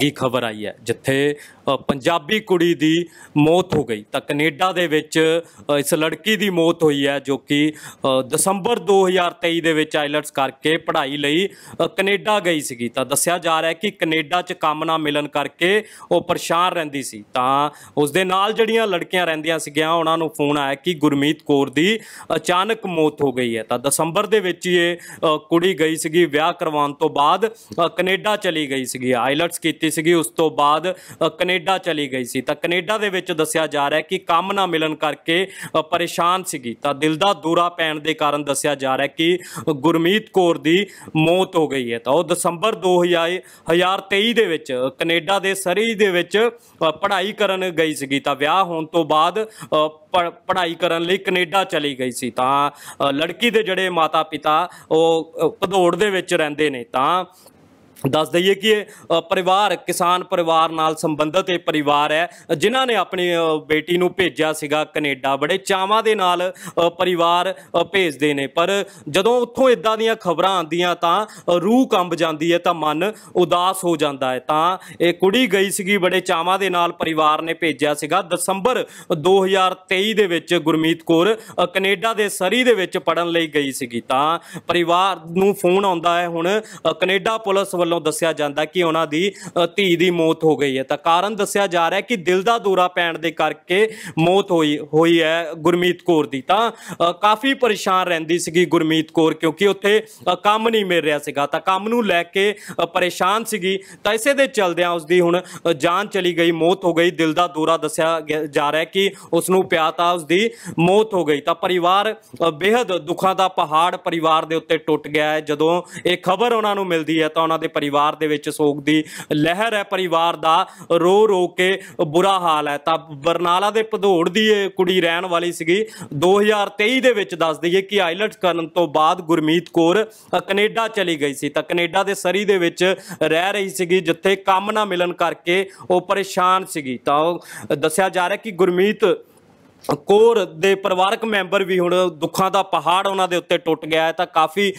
ਕੀ ਖਬਰ ਆਈ ਹੈ ਜਿੱਥੇ ਪੰਜਾਬੀ ਕੁੜੀ ਦੀ ਮੌਤ ਹੋ ਗਈ ਤਾਂ ਕੈਨੇਡਾ ਦੇ ਵਿੱਚ ਇਸ ਲੜਕੀ ਦੀ ਮੌਤ ਹੋਈ ਹੈ ਜੋ ਕਿ ਦਸੰਬਰ 2023 ਦੇ ਵਿੱਚ ਆਇਲਟਸ ਕਰਕੇ ਪੜ੍ਹਾਈ ਲਈ ਕੈਨੇਡਾ ਗਈ ਸੀਗੀ ਤਾਂ ਦੱਸਿਆ ਜਾ ਰਿਹਾ ਹੈ ਕਿ ਕੈਨੇਡਾ 'ਚ ਕੰਮ ਨਾ ਮਿਲਣ ਕਰਕੇ ਉਹ ਪਰੇਸ਼ਾਨ ਰਹਿੰਦੀ ਸੀ ਤਾਂ ਉਸ ਦੇ ਨਾਲ ਜਿਹੜੀਆਂ ਲੜਕੀਆਂ ਰਹਿੰਦੀਆਂ ਸੀਗੀਆਂ ਉਹਨਾਂ ਨੂੰ ਫੋਨ ਆਇਆ ਕਿ ਗੁਰਮੀਤ ਕੌਰ ਦੀ ਅਚਾਨਕ ਮੌਤ ਹੋ ਗਈ ਹੈ ਤਾਂ ਦਸੰਬਰ ਦੇ ਵਿੱਚ ਇਹ ਕੁੜੀ ਗਈ ਸੀਗੀ ਵਿਆਹ ਕਰਵਾਉਣ ਤੋਂ ਬਾਅਦ ਕੈਨੇਡਾ ਚਲੀ ਗਈ ਸੀਗੀ ਆਇਲਟਸ ਕੀਤੀ ਕੀਤੀ ਸੀਗੀ ਉਸ ਤੋਂ ਬਾਅਦ ਕੈਨੇਡਾ ਚਲੀ ਗਈ ਸੀ ਤਾਂ ਕੈਨੇਡਾ ਦੇ ਵਿੱਚ ਦੱਸਿਆ ਜਾ ਰਿਹਾ ਕਿ ਕੰਮ ਨਾ ਮਿਲਣ ਕਰਕੇ ਪਰੇਸ਼ਾਨ ਸੀਗੀ ਤਾਂ ਦਿਲ ਦਾ ਦੂਰਾ ਪੈਣ ਦੇ ਕਾਰਨ ਦੱਸਿਆ ਜਾ ਰਿਹਾ ਕਿ ਗੁਰਮੀਤ ਕੌਰ ਦੀ ਮੌਤ ਹੋ ਗਈ ਹੈ ਤਾਂ ਉਹ ਦਸੰਬਰ 2023 ਦੇ ਵਿੱਚ ਕੈਨੇਡਾ ਦੇ ਸਰੀ ਦੇ ਵਿੱਚ ਪੜ੍ਹਾਈ ਕਰਨ ਗਈ ਸੀਗੀ ਤਾਂ ਵਿਆਹ ਹੋਣ ਤੋਂ ਬਾਅਦ ਪੜ੍ਹਾਈ ਕਰਨ ਲਈ ਕੈਨੇਡਾ ਚਲੀ ਗਈ ਸੀ ਤਾਂ ਲੜਕੀ ਦੇ ਜਿਹੜੇ ਮਾਤਾ ਪਿਤਾ ਉਹ ਪਧੋੜ ਦੇ ਵਿੱਚ ਰਹਿੰਦੇ ਨੇ ਤਾਂ ਦੱਸ ਦਈਏ ਕਿ ਇਹ ਪਰਿਵਾਰ ਕਿਸਾਨ ਪਰਿਵਾਰ ਨਾਲ ਸੰਬੰਧਿਤ ਇਹ ਪਰਿਵਾਰ ਹੈ ਜਿਨ੍ਹਾਂ ਨੇ ਆਪਣੀ ਬੇਟੀ ਨੂੰ ਭੇਜਿਆ ਸੀਗਾ ਕੈਨੇਡਾ ਬੜੇ ਚਾਵਾਂ ਦੇ ਨਾਲ ਪਰਿਵਾਰ ਭੇਜਦੇ ਨੇ ਪਰ ਜਦੋਂ ਉੱਥੋਂ ਇਦਾਂ ਦੀਆਂ ਖਬਰਾਂ ਆਉਂਦੀਆਂ ਤਾਂ ਰੂਹ ਕੰਬ ਜਾਂਦੀ ਹੈ ਤਾਂ ਮਨ ਉਦਾਸ ਹੋ ਜਾਂਦਾ ਹੈ ਤਾਂ ਇਹ ਕੁੜੀ ਗਈ ਸੀਗੀ ਬੜੇ ਚਾਵਾਂ ਦੇ ਨਾਲ ਪਰਿਵਾਰ ਨੇ ਭੇਜਿਆ ਸੀਗਾ ਦਸੰਬਰ 2023 ਦੇ ਵਿੱਚ ਗੁਰਮੀਤ ਕੌਰ ਕੈਨੇਡਾ ਦੇ ਸਰੀ ਦੇ ਵਿੱਚ ਪੜਨ ਲਈ ਗਈ ਸੀਗੀ ਤਾਂ ਪਰਿਵਾਰ ਨੂੰ ਫੋਨ ਆਉਂਦਾ ਹੈ ਹੁਣ ਕੈਨੇਡਾ ਪੁਲਿਸ ਵੱਲੋਂ ਵੱਲੋਂ ਦੱਸਿਆ ਜਾਂਦਾ ਕਿ ਉਹਨਾਂ ਦੀ ਧੀ ਦੀ ਮੌਤ ਹੋ ਗਈ ਹੈ ਤਾਂ ਕਾਰਨ ਦੱਸਿਆ ਜਾ ਰਿਹਾ ਕਿ ਦਿਲ ਦਾ ਦੌਰਾ ਪੈਣ ਦੇ ਕਰਕੇ ਮੌਤ ਹੋਈ ਹੋਈ ਹੈ ਗੁਰਮੀਤ ਕੌਰ ਦੀ ਤਾਂ ਕਾਫੀ ਪਰੇਸ਼ਾਨ ਰਹਿੰਦੀ ਸੀਗੀ ਗੁਰਮੀਤ ਕੌਰ ਕਿਉਂਕਿ ਉੱਥੇ ਕੰਮ ਨਹੀਂ ਮਿਲ ਰਿਹਾ ਸੀਗਾ ਤਾਂ ਕੰਮ ਨੂੰ ਲੈ ਕੇ ਪਰੇਸ਼ਾਨ ਸੀਗੀ ਤਾਂ ਇਸੇ ਦੇ ਚਲਦਿਆਂ ਉਸ ਦੀ ਹੁਣ ਜਾਨ ਚਲੀ ਗਈ ਮੌਤ ਹੋ ਗਈ ਦਿਲ ਦਾ ਦੌਰਾ ਦੱਸਿਆ ਜਾ ਰਿਹਾ ਕਿ ਉਸ ਨੂੰ ਪਿਆ ਤਾਂ ਉਸ ਦੀ ਮੌਤ ਹੋ ਗਈ ਤਾਂ ਪਰਿਵਾਰ ਬੇहद ਦੁੱਖਾਂ ਦਾ ਪਹਾੜ ਪਰਿਵਾਰ ਦੇ ਉੱਤੇ ਟੁੱਟ ਗਿਆ ਹੈ ਜਦੋਂ ਇਹ ਖਬਰ ਉਹਨਾਂ ਨੂੰ ਮਿਲਦੀ ਹੈ ਤਾਂ ਉਹਨਾਂ ਦੇ ਪਰਿਵਾਰ ਦੇ ਵਿੱਚ ਸੋਗ ਦੀ ਲਹਿਰ ਹੈ ਪਰਿਵਾਰ ਦਾ ਰੋ ਰੋ ਕੇ ਬੁਰਾ ਹਾਲ ਹੈ ਤਾਂ ਬਰਨਾਲਾ ਦੇ ਪਧੋੜ ਦੀ ਇਹ ਕੁੜੀ ਰਹਿਣ ਵਾਲੀ ਸੀਗੀ 2023 ਦੇ ਵਿੱਚ ਦੱਸ ਦਈਏ ਕਿ ਆਈਲਟਸ ਕਰਨ ਤੋਂ ਬਾਅਦ ਗੁਰਮੀਤ ਕੌਰ ਕੈਨੇਡਾ ਚਲੀ ਗਈ ਸੀ ਤਾਂ ਕੈਨੇਡਾ ਦੇ ਸਰੀ ਦੇ ਵਿੱਚ ਰਹਿ ਰਹੀ ਸੀਗੀ ਜਿੱਥੇ ਕੰਮ ਨਾ ਮਿਲਣ ਕਰਕੇ ਉਹ ਪਰੇਸ਼ਾਨ ਸੀਗੀ ਤਾਂ ਦੱਸਿਆ ਜਾ ਰਿਹਾ ਕਿ ਗੁਰਮੀਤ ਕੋਰ ਦੇ ਪਰਿਵਾਰਕ ਮੈਂਬਰ ਵੀ ਹੁਣ ਦੁੱਖਾਂ ਦਾ ਪਹਾੜ ਉਹਨਾਂ ਦੇ ਉੱਤੇ ਟੁੱਟ ਗਿਆ ਹੈ ਤਾਂ ਕਾਫੀ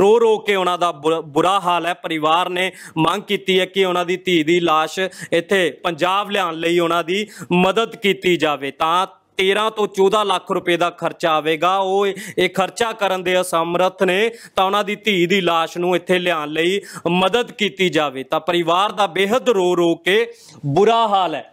ਰੋ ਰੋ ਕੇ ਉਹਨਾਂ ਦਾ ਬੁਰਾ ਹਾਲ ਹੈ ਪਰਿਵਾਰ ਨੇ ਮੰਗ ਕੀਤੀ ਹੈ ਕਿ ਉਹਨਾਂ ਦੀ ਧੀ ਦੀ লাশ ਇੱਥੇ ਪੰਜਾਬ ਲਿਆਉਣ ਲਈ ਉਹਨਾਂ ਦੀ ਮਦਦ ਕੀਤੀ ਜਾਵੇ ਤਾਂ 13 ਤੋਂ 14 ਲੱਖ ਰੁਪਏ ਦਾ ਖਰਚਾ ਆਵੇਗਾ ਉਹ ਇਹ ਖਰਚਾ ਕਰਨ ਦੇ ਅਸਮਰਥ ਨੇ ਤਾਂ ਉਹਨਾਂ ਦੀ ਧੀ ਦੀ লাশ ਨੂੰ ਇੱਥੇ ਲਿਆਉਣ ਲਈ ਮਦਦ ਕੀਤੀ ਜਾਵੇ ਤਾਂ ਪਰਿਵਾਰ ਦਾ ਬੇहद ਰੋ ਰੋ ਕੇ ਬੁਰਾ ਹਾਲ ਹੈ